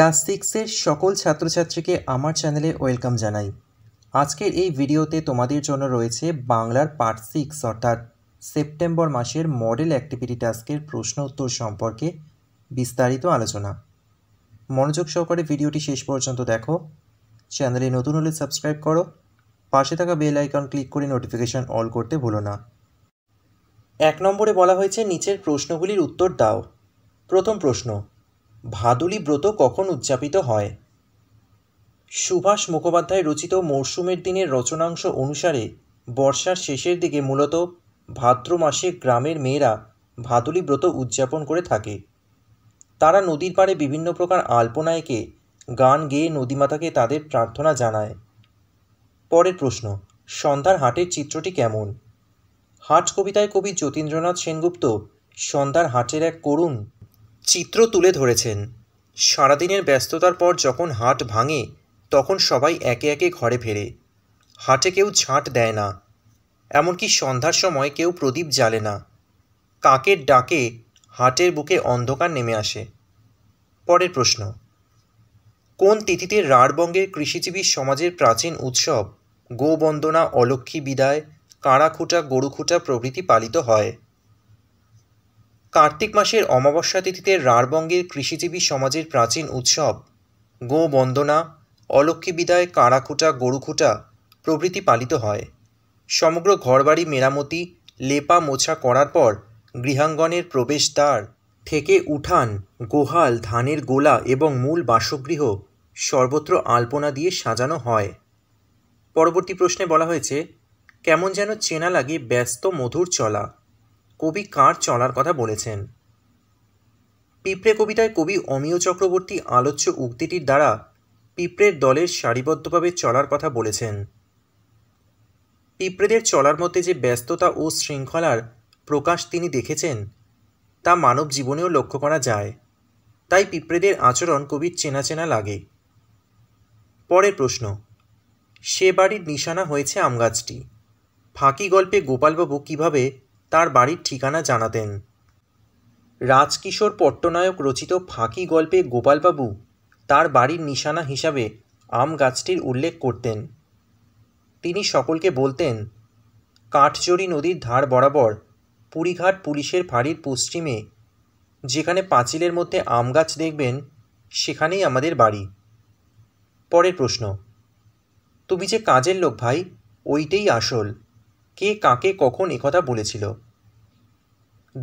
class সিক্সের সকল ছাত্রছাত্রীকে আমার চ্যানেলে ওয়েলকাম জানাই আজকের এই ভিডিওতে তোমাদের জন্য রয়েছে বাংলার পার্ট সিক্স অর্থাৎ সেপ্টেম্বর মাসের মডেল অ্যাক্টিভিটি টাস্কের প্রশ্ন উত্তর সম্পর্কে বিস্তারিত আলোচনা মনোযোগ সহকারে ভিডিওটি শেষ পর্যন্ত দেখো চ্যানেলে নতুন হলে সাবস্ক্রাইব করো পাশে থাকা বেল আইকন ক্লিক করে নোটিফিকেশান অল করতে ভুলো না এক নম্বরে বলা হয়েছে নিচের প্রশ্নগুলির উত্তর দাও প্রথম প্রশ্ন ভাদুলি ব্রত কখন উদযাপিত হয় সুভাষ মুখোপাধ্যায় রচিত মরশুমের দিনের রচনাংশ অনুসারে বর্ষার শেষের দিকে মূলত ভাদ্র মাসে গ্রামের মেয়েরা ভাদুলি ব্রত উদযাপন করে থাকে তারা নদীর পাড়ে বিভিন্ন প্রকার আল্পনায়কে গান গেয়ে নদীমাতাকে তাদের প্রার্থনা জানায় পরের প্রশ্ন সন্ধ্যার হাটের চিত্রটি কেমন হাট কবিতায় কবি যতীন্দ্রনাথ সেনগুপ্ত সন্ধ্যার হাটের এক করুণ চিত্র তুলে ধরেছেন সারাদিনের ব্যস্ততার পর যখন হাট ভাঙে তখন সবাই একে একে ঘরে ফেরে হাটে কেউ ঝাঁট দেয় না এমনকি সন্ধ্যার সময় কেউ প্রদীপ জ্বালে না কাকের ডাকে হাটের বুকে অন্ধকার নেমে আসে পরের প্রশ্ন কোন তিথিতে রাঢ়বঙ্গের কৃষিজীবী সমাজের প্রাচীন উৎসব গোবন্দনা অলক্ষী বিদায় কাঁড়াখুঁটা গরুখুঁটা প্রভৃতি পালিত হয় কার্তিক মাসের অমাবস্যা তিথিতে রাঢ়বঙ্গের কৃষিজীবী সমাজের প্রাচীন উৎসব গো বন্দনা অলক্ষ্মী বিদায় কাঁড়াখুঁটা গরুখুঁটা প্রভৃতি পালিত হয় সমগ্র ঘরবাড়ি মেরামতি লেপা মোছা করার পর গৃহাঙ্গনের প্রবেশদ্বার থেকে উঠান গোহাল ধানের গোলা এবং মূল বাসগৃহ সর্বত্র আলপনা দিয়ে সাজানো হয় পরবর্তী প্রশ্নে বলা হয়েছে কেমন যেন চেনা লাগে ব্যস্ত মধুর চলা কবি কার চলার কথা বলেছেন পিঁপড়ে কবিতায় কবি অমিয় চক্রবর্তী আলোচ্য উক্তিটির দ্বারা পিঁপড়ের দলের সারিবদ্ধভাবে চলার কথা বলেছেন পিঁপড়েদের চলার মধ্যে যে ব্যস্ততা ও শৃঙ্খলার প্রকাশ তিনি দেখেছেন তা মানব জীবনেও লক্ষ্য করা যায় তাই পিঁপড়েদের আচরণ কবির চেনা চেনা লাগে পরের প্রশ্ন সে বাড়ির নিশানা হয়েছে আমগাছটি ফাঁকি গল্পে গোপালবাবু কিভাবে তার বাড়ির ঠিকানা জানাতেন রাজকিশোর পট্টনায়ক রচিত ফাঁকি গল্পে গোপালবাবু তার বাড়ির নিশানা হিসাবে আম গাছটির উল্লেখ করতেন তিনি সকলকে বলতেন কাঠজড়ি নদীর ধার বরাবর পুরীঘাট পুলিশের ফাঁড়ির পশ্চিমে যেখানে পাঁচিলের মধ্যে আম গাছ দেখবেন সেখানেই আমাদের বাড়ি পরের প্রশ্ন তুমি যে কাজের লোক ভাই ওইটাই আসল কে কাকে কখন একথা বলেছিল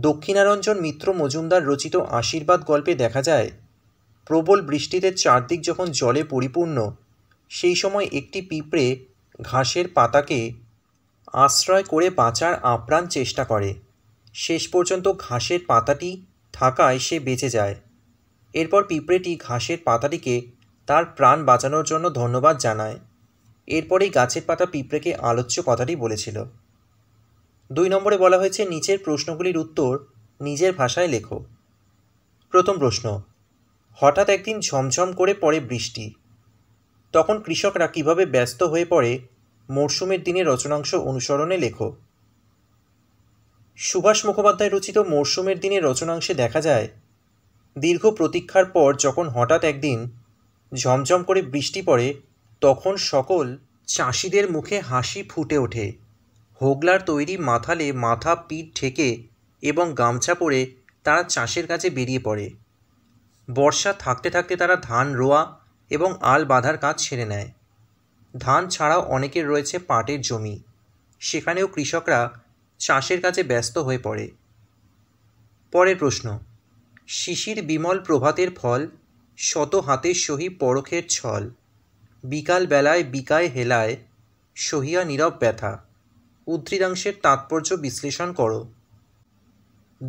দক্ষিণারঞ্জন মিত্র মজুমদার রচিত আশীর্বাদ গল্পে দেখা যায় প্রবল বৃষ্টিতে চারদিক যখন জলে পরিপূর্ণ সেই সময় একটি পিঁপড়ে ঘাসের পাতাকে আশ্রয় করে বাঁচার আপ্রাণ চেষ্টা করে শেষ পর্যন্ত ঘাসের পাতাটি থাকায় সে বেঁচে যায় এরপর পিঁপড়েটি ঘাসের পাতাটিকে তার প্রাণ বাঁচানোর জন্য ধন্যবাদ জানায় এরপরেই গাছের পাতা পিঁপড়েকে আলোচ্য কথাটি বলেছিল দুই নম্বরে বলা হয়েছে নিচের প্রশ্নগুলির উত্তর নিজের ভাষায় লেখো প্রথম প্রশ্ন হঠাৎ একদিন ঝমঝম করে পড়ে বৃষ্টি তখন কৃষকরা কিভাবে ব্যস্ত হয়ে পড়ে মরশুমের দিনে রচনাংশ অনুসরণে লেখো সুভাষ মুখোপাধ্যায় রচিত মরশুমের দিনে রচনাংশে দেখা যায় দীর্ঘ প্রতীক্ষার পর যখন হঠাৎ একদিন ঝমঝম করে বৃষ্টি পড়ে তখন সকল চাষিদের মুখে হাসি ফুটে ওঠে হোগলার তৈরি মাথালে মাথা পিঠ ঠেকে এবং গামছা পরে তারা চাষের কাছে বেরিয়ে পড়ে বর্ষা থাকতে থাকতে তারা ধান রোয়া এবং আল বাঁধার কাজ ছেড়ে নেয় ধান ছাড়াও অনেকের রয়েছে পাটের জমি সেখানেও কৃষকরা চাষের কাছে ব্যস্ত হয়ে পড়ে পরের প্রশ্ন শিশির বিমল প্রভাতের ফল শত হাতের সহি পরখের ছল বিকাল বেলায় বিকায় হেলায় সহিয়া নীরব ব্যথা উদ্ধৃতাংশের তাৎপর্য বিশ্লেষণ করো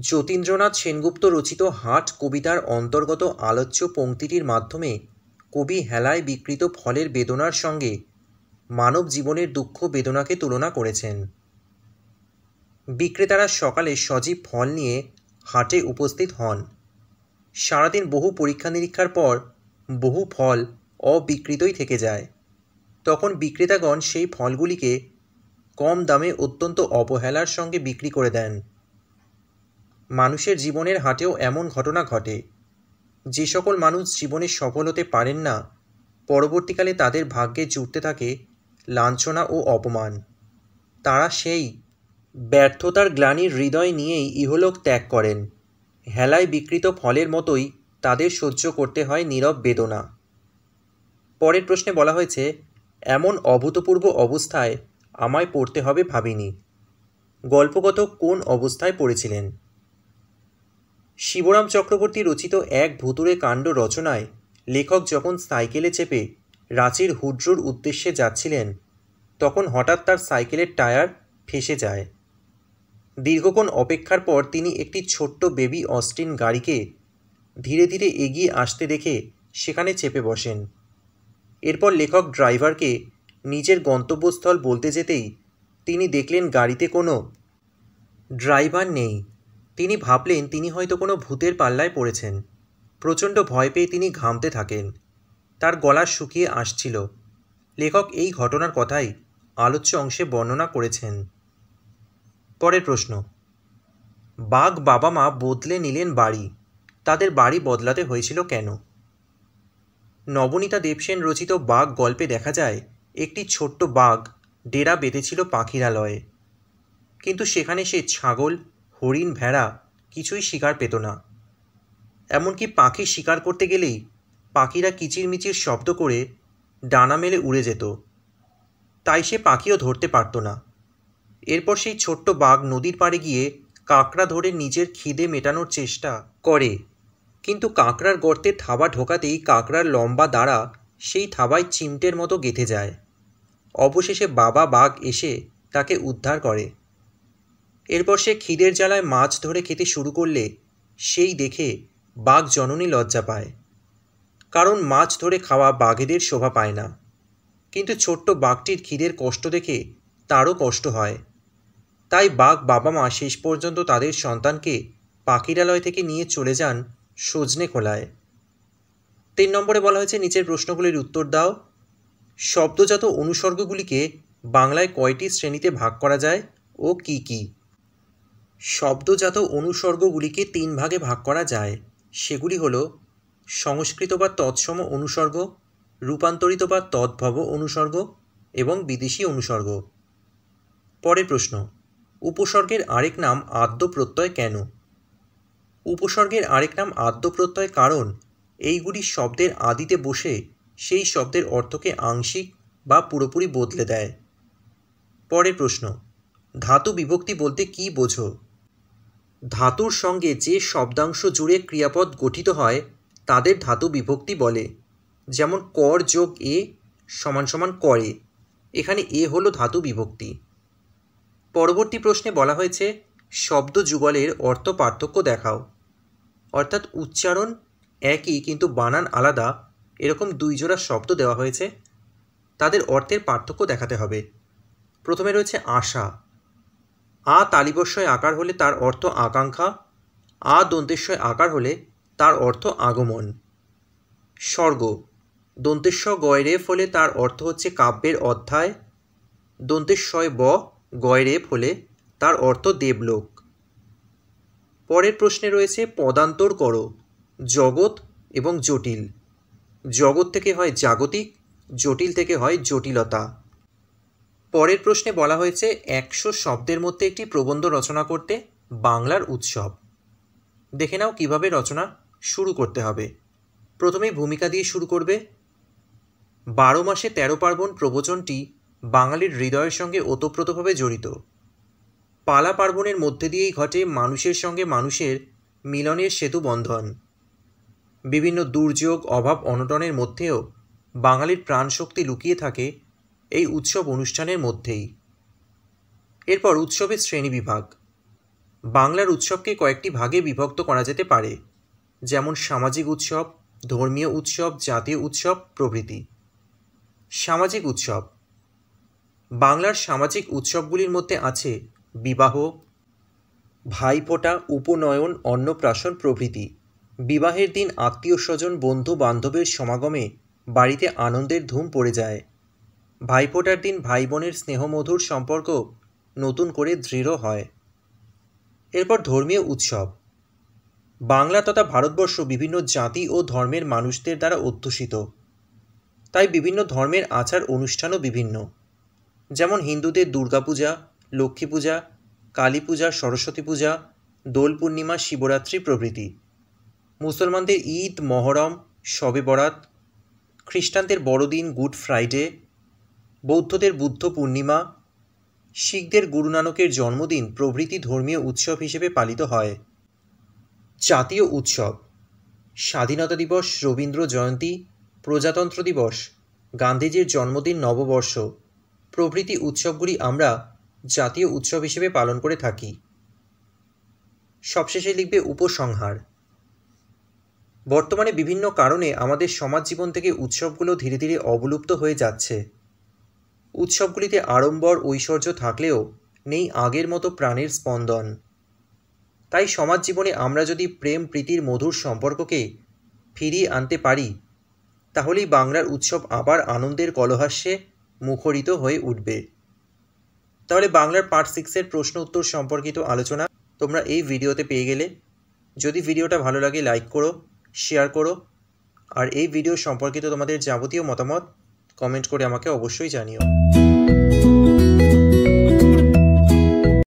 যতীন্দ্রনাথ সেনগুপ্ত রচিত হাট কবিতার অন্তর্গত আলোচ্য পংক্তিটির মাধ্যমে কবি হেলায় বিকৃত ফলের বেদনার সঙ্গে মানব জীবনের দুঃখ বেদনাকে তুলনা করেছেন বিক্রেতারা সকালে সজীব ফল নিয়ে হাটে উপস্থিত হন সারাদিন বহু পরীক্ষা নিরীক্ষার পর বহু ফল অবিকৃতই থেকে যায় তখন বিক্রেতাগণ সেই ফলগুলিকে কম দামে অত্যন্ত অবহেলার সঙ্গে বিক্রি করে দেন মানুষের জীবনের হাটেও এমন ঘটনা ঘটে যে সকল মানুষ জীবনে সফল হতে পারেন না পরবর্তীকালে তাদের ভাগ্যে জুটতে থাকে লাঞ্ছনা ও অপমান তারা সেই ব্যর্থতার গ্লানির হৃদয় নিয়েই ইহলোক ত্যাগ করেন হেলায় বিকৃত ফলের মতোই তাদের সহ্য করতে হয় নীরব বেদনা পরের প্রশ্নে বলা হয়েছে এমন অভূতপূর্ব অবস্থায় আমায় পড়তে হবে ভাবিনি গল্পগত কোন অবস্থায় পড়েছিলেন শিবরাম চক্রবর্তী রচিত এক ভুতুরে কাণ্ড রচনায় লেখক যখন সাইকেলে চেপে রাঁচির হুড্রুর উদ্দেশ্যে যাচ্ছিলেন তখন হঠাৎ তার সাইকেলের টায়ার ফেসে যায় দীর্ঘক্ষণ অপেক্ষার পর তিনি একটি ছোট্ট বেবি অস্টিন গাড়িকে ধীরে ধীরে এগিয়ে আসতে দেখে সেখানে চেপে বসেন এরপর লেখক ড্রাইভারকে নিজের গন্তব্যস্থল বলতে যেতেই তিনি দেখলেন গাড়িতে কোনো ড্রাইভার নেই তিনি ভাবলেন তিনি হয়তো কোনো ভূতের পাল্লায় পড়েছেন প্রচণ্ড ভয় পেয়ে তিনি ঘামতে থাকেন তার গলা শুকিয়ে আসছিল লেখক এই ঘটনার কথাই আলোচ্য অংশে বর্ণনা করেছেন পরের প্রশ্ন বাঘ বাবা মা বদলে নিলেন বাড়ি তাদের বাড়ি বদলাতে হয়েছিল কেন নবনীতা দেবসেন রচিত বাঘ গল্পে দেখা যায় একটি ছোট্ট বাঘ ডেরা বেঁধেছিল পাখিরালয়ে কিন্তু সেখানে সে ছাগল হরিণ ভেড়া কিছুই শিকার পেত না এমনকি পাখি শিকার করতে গেলেই পাখিরা কিচিরমিচির শব্দ করে ডানা মেলে উড়ে যেত তাই সে পাখিও ধরতে পারত না এরপর সেই ছোট্ট বাঘ নদীর পাড়ে গিয়ে কাঁকড়া ধরে নিজের খিদে মেটানোর চেষ্টা করে কিন্তু কাঁকড়ার গর্তে থাবা ঢোকাতেই কাঁকড়ার লম্বা দাঁড়া সেই থাবায় চিমটের মতো গেঁথে যায় অবশেষে বাবা বাঘ এসে তাকে উদ্ধার করে এরপর সে খিদের জ্বালায় মাছ ধরে খেতে শুরু করলে সেই দেখে বাঘ জননী লজ্জা পায় কারণ মাছ ধরে খাওয়া বাঘেদের শোভা পায় না কিন্তু ছোট্ট বাঘটির খিদের কষ্ট দেখে তারও কষ্ট হয় তাই বাঘ বাবা মা শেষ পর্যন্ত তাদের সন্তানকে পাখিরালয় থেকে নিয়ে চলে যান সজনে খোলায় তিন নম্বরে বলা হয়েছে নিচের প্রশ্নগুলির উত্তর দাও শব্দজাত অনুসর্গগুলিকে বাংলায় কয়টি শ্রেণীতে ভাগ করা যায় ও কি কি শব্দজাত অনুসর্গগুলিকে তিন ভাগে ভাগ করা যায় সেগুলি হল সংস্কৃত বা তৎসম অনুসর্গ রূপান্তরিত বা তদ্ভব অনুসর্গ এবং বিদেশি অনুসর্গ পরের প্রশ্ন উপসর্গের আরেক নাম আদ্য প্রত্যয় কেন উপসর্গের আরেক নাম আদ্যপ্রত্যয় কারণ এইগুলি শব্দের আদিতে বসে সেই শব্দের অর্থকে আংশিক বা পুরোপুরি বদলে দেয় পরের প্রশ্ন ধাতু বিভক্তি বলতে কি বোঝো ধাতুর সঙ্গে যে শব্দাংশ জুড়ে ক্রিয়াপদ গঠিত হয় তাদের ধাতু বিভক্তি বলে যেমন কর যোগ এ সমান সমান করে এখানে এ হল ধাতু বিভক্তি পরবর্তী প্রশ্নে বলা হয়েছে শব্দ যুগলের অর্থ পার্থক্য দেখাও অর্থাৎ উচ্চারণ একই কিন্তু বানান আলাদা এরকম দুই জোড়া শব্দ দেওয়া হয়েছে তাদের অর্থের পার্থক্য দেখাতে হবে প্রথমে রয়েছে আশা আ তালিবস্বয় আকার হলে তার অর্থ আকাঙ্ক্ষা আ দন্তেশ্বয় আকার হলে তার অর্থ আগমন স্বর্গ দন্তেশ্ব গয়রেফ হলে তার অর্থ হচ্ছে কাব্যের অধ্যায় দন্তেশ্বয় ব গয়রেফ হলে তার অর্থ দেবলোক পরের প্রশ্নে রয়েছে পদান্তর কর জগৎ এবং জটিল জগৎ থেকে হয় জাগতিক জটিল থেকে হয় জটিলতা পরের প্রশ্নে বলা হয়েছে একশো শব্দের মধ্যে একটি প্রবন্ধ রচনা করতে বাংলার উৎসব দেখে নাও কিভাবে রচনা শুরু করতে হবে প্রথমেই ভূমিকা দিয়ে শুরু করবে বারো মাসে তেরো পার্বণ প্রবচনটি বাঙালির হৃদয়ের সঙ্গে ওতপ্রোতভাবে জড়িত পালা পার্বণের মধ্যে দিয়েই ঘটে মানুষের সঙ্গে মানুষের মিলনের সেতু বন্ধন বিভিন্ন দুর্যোগ অভাব অনটনের মধ্যেও বাঙালির প্রাণশক্তি লুকিয়ে থাকে এই উৎসব অনুষ্ঠানের মধ্যেই এরপর উৎসবের শ্রেণী বিভাগ বাংলার উৎসবকে কয়েকটি ভাগে বিভক্ত করা যেতে পারে যেমন সামাজিক উৎসব ধর্মীয় উৎসব জাতীয় উৎসব প্রভৃতি সামাজিক উৎসব বাংলার সামাজিক উৎসবগুলির মধ্যে আছে বিবাহ ভাইফোঁটা উপনয়ন অন্নপ্রাশন প্রভৃতি বিবাহের দিন আত্মীয় স্বজন বন্ধু বান্ধবের সমাগমে বাড়িতে আনন্দের ধুম পড়ে যায় ভাইফোঁটার দিন ভাই বোনের স্নেহমধুর সম্পর্ক নতুন করে দৃঢ় হয় এরপর ধর্মীয় উৎসব বাংলা তথা ভারতবর্ষ বিভিন্ন জাতি ও ধর্মের মানুষদের দ্বারা অধ্যুষিত তাই বিভিন্ন ধর্মের আচার অনুষ্ঠানও বিভিন্ন যেমন হিন্দুদের দুর্গাপূজা লক্ষ্মী পূজা কালী পূজা সরস্বতী পূজা দোল পূর্ণিমা শিবরাত্রি প্রভৃতি মুসলমানদের ঈদ মহরম শবে বরাত খ্রিস্টানদের বড়দিন গুড ফ্রাইডে বৌদ্ধদের বুদ্ধ পূর্ণিমা শিখদের গুরু নানকের জন্মদিন প্রভৃতি ধর্মীয় উৎসব হিসেবে পালিত হয় জাতীয় উৎসব স্বাধীনতা দিবস রবীন্দ্র জয়ন্তী প্রজাতন্ত্র দিবস গান্ধীজির জন্মদিন নববর্ষ প্রভৃতি উৎসবগুলি আমরা জাতীয় উৎসব হিসেবে পালন করে থাকি সবশেষে লিখবে উপসংহার বর্তমানে বিভিন্ন কারণে আমাদের সমাজ জীবন থেকে উৎসবগুলো ধীরে ধীরে অবলুপ্ত হয়ে যাচ্ছে উৎসবগুলিতে আড়ম্বর ঐশ্বর্য থাকলেও নেই আগের মতো প্রাণের স্পন্দন তাই সমাজ জীবনে আমরা যদি প্রেম প্রীতির মধুর সম্পর্ককে ফিরিয়ে আনতে পারি তাহলেই বাংলার উৎসব আবার আনন্দের কলহাস্যে মুখরিত হয়ে উঠবে তাহলে বাংলার পার্ট সিক্সের প্রশ্ন উত্তর সম্পর্কিত আলোচনা তোমরা এই ভিডিওতে পেয়ে গেলে যদি ভিডিওটা ভালো লাগে লাইক করো শেয়ার করো আর এই ভিডিও সম্পর্কিত তোমাদের যাবতীয় মতামত কমেন্ট করে আমাকে অবশ্যই জানিও